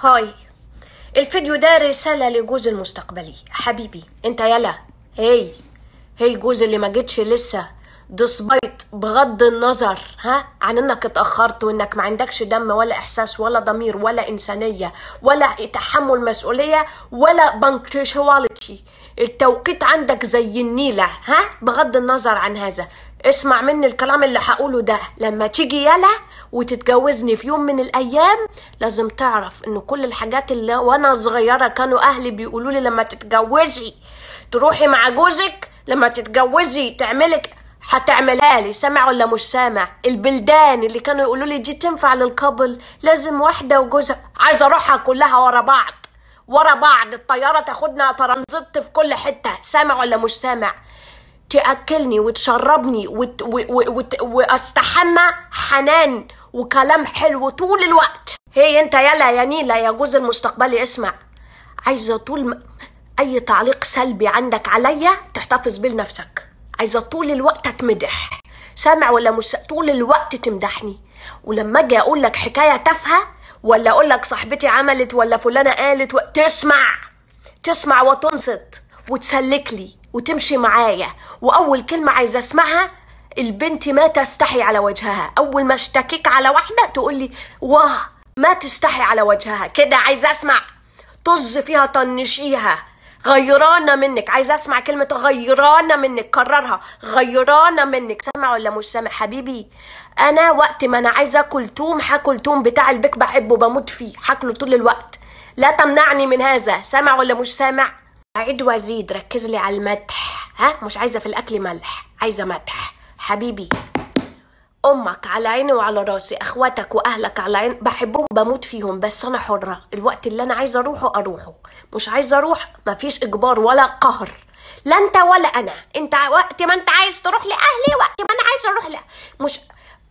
هاي الفيديو ده رسالة لجوز المستقبلي حبيبي انت يلا هاي هاي جوز اللي ما جيتش لسه دسبايت بغض النظر ها عن انك اتاخرت وانك ما عندكش دم ولا احساس ولا ضمير ولا انسانيه ولا تحمل مسؤوليه ولا بانكشواليتي التوقيت عندك زي النيله ها بغض النظر عن هذا اسمع مني الكلام اللي هقوله ده لما تيجي يلا وتتجوزني في يوم من الايام لازم تعرف ان كل الحاجات اللي وانا صغيره كانوا اهلي بيقولوا لي لما تتجوزي تروحي مع جوزك لما تتجوزي تعملك هتعملها لي سامع ولا مش سامع البلدان اللي كانوا يقولوا لي دي تنفع للقبل لازم واحده وجوزها عايزه اروحها كلها ورا بعض ورا بعض الطياره تاخدنا ترانزيت في كل حته سامع ولا مش سامع تاكلني وتشربني وت... و... و... وت... واستحمى حنان وكلام حلو طول الوقت هي انت يلا يا نيلا يا جوز المستقبلي اسمع عايزه طول م... اي تعليق سلبي عندك عليا تحتفظ بيه لنفسك عايزه طول الوقت اتمدح سامع ولا مش طول الوقت تمدحني ولما اجي اقول لك حكايه تافهه ولا اقول لك صاحبتي عملت ولا فلانه قالت و... تسمع تسمع وتنصت وتسلك لي وتمشي معايا واول كلمه عايزه اسمعها البنت ما تستحي على وجهها اول ما اشتكيك على واحده تقول لي واه ما تستحي على وجهها كده عايزه اسمع طز فيها طنشيها غيرانه منك عايزه اسمع كلمه غيرانه منك كررها غيرانه منك سامع ولا مش سامع حبيبي انا وقت ما انا عايزه اكل توم هاكل توم بتاع البيك بحبه بموت فيه هاكله طول الوقت لا تمنعني من هذا سامع ولا مش سامع اعد وازيد ركز لي على المدح ها مش عايزه في الاكل ملح عايزه مدح حبيبي امك على عيني وعلى راسي اخواتك واهلك على عين بحبهم بموت فيهم بس انا حره الوقت اللي انا عايزه اروحه اروحه مش عايزه اروح مفيش اجبار ولا قهر لا انت ولا انا انت وقت ما انت عايز تروح لاهلي وقت ما انا عايزه اروح لا مش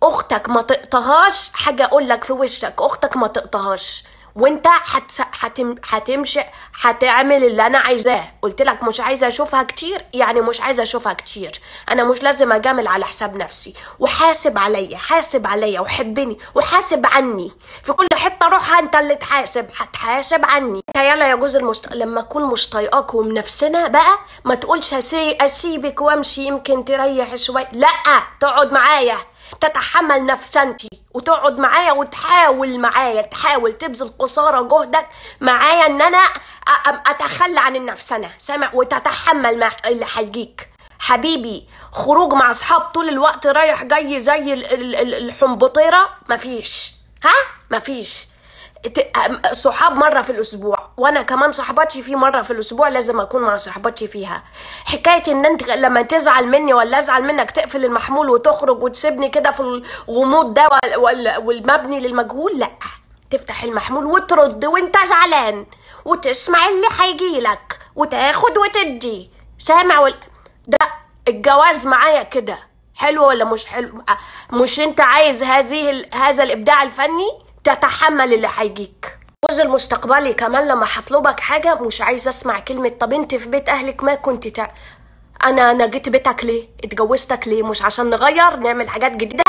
اختك ما تقطهاش حاجه اقول لك في وشك اختك ما تقطهاش وانت حت... حتم... حتمشي هتعمل اللي انا عايزاه قلت لك مش عايزه اشوفها كتير يعني مش عايزه اشوفها كتير انا مش لازم اجامل على حساب نفسي وحاسب عليا حاسب عليا وحبني وحاسب عني في كل حته روحها انت اللي تحاسب هتحاسب عني يلا يا جوز المشت... لما اكون مش طايقاك نفسنا بقى ما تقولش اسيبك وامشي يمكن تريح شويه لا تقعد معايا تتحمل نفسنتي وتقعد معايا وتحاول معايا تحاول تبذل قصارى جهدك معايا ان انا اتخلى عن النفسنه سامع وتتحمل مع اللي هيجيك حبيبي خروج مع اصحاب طول الوقت رايح جاي زي الحنبطيره مفيش ها مفيش صحاب مره في الاسبوع وانا كمان صاحبتي في مره في الاسبوع لازم اكون مع صاحبتي فيها حكايه ان انت لما تزعل مني ولا ازعل منك تقفل المحمول وتخرج وتسيبني كده في الغموض ده والمبني للمجهول لا تفتح المحمول وترد وانت زعلان وتسمع اللي هيجي لك وتاخد وتدي سامع وال... ده الجواز معايا كده حلو ولا مش حلو مش انت عايز هذه ال... هذا الابداع الفني تتحمل اللي هيجيك الجزء المستقبلي كمان لما هطلبك حاجة مش عايزة اسمع كلمة طب انت في بيت اهلك ما كنت تع... انا انا جيت بيتك ليه اتجوزتك ليه مش عشان نغير نعمل حاجات جديدة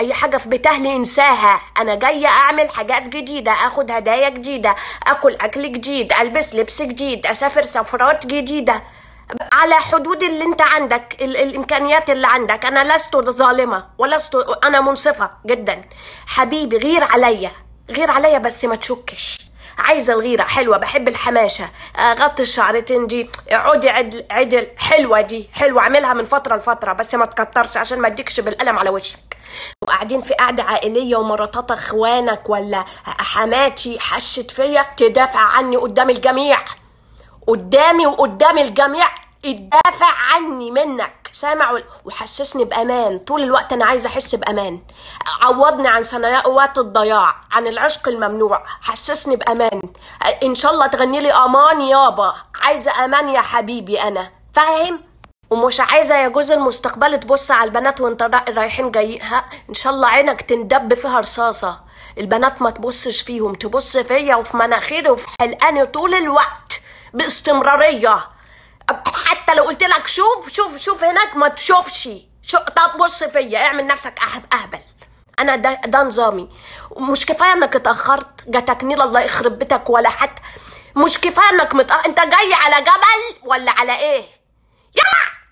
اي حاجة في بيت اهلي انساها انا جاية اعمل حاجات جديدة اخد هدايا جديدة اكل اكل جديد البس لبس جديد اسافر سفرات جديدة على حدود اللي انت عندك ال الامكانيات اللي عندك انا لست ظالمه ولست انا منصفه جدا حبيبي غير عليا غير عليا بس ما تشكش عايزه الغيره حلوه بحب الحماشه آه، غطي الشعرتين دي اقعدي عدل عدل حلوه دي حلوه اعملها من فتره لفتره بس ما تكترش عشان ما اديكش بالقلم على وشك وقاعدين في قعده عائليه ومراتات اخوانك ولا حماتي حشت فيا تدافع عني قدام الجميع قدامي وقدام الجميع تدافع عني منك سامع وحسسني بامان طول الوقت انا عايزه احس بامان عوضني عن سنوات الضياع عن العشق الممنوع حسسني بامان ان شاء الله تغني لي امان يابا عايزه امان يا حبيبي انا فاهم ومش عايزه يا جوز المستقبل تبص على البنات وانت رايحين جايها ان شاء الله عينك تندب فيها رصاصه البنات ما تبصش فيهم تبص فيا وفي مناخيري وفي حلقاني طول الوقت باستمراريه حتى لو قلت لك شوف شوف شوف هناك ما تشوفش شو طب بص فيا اعمل نفسك اهبل انا ده, ده نظامي مش كفايه انك اتاخرت جاتك نيل الله يخرب بيتك ولا حتى مش كفايه انك متأخر انت جاي على جبل ولا على ايه يلا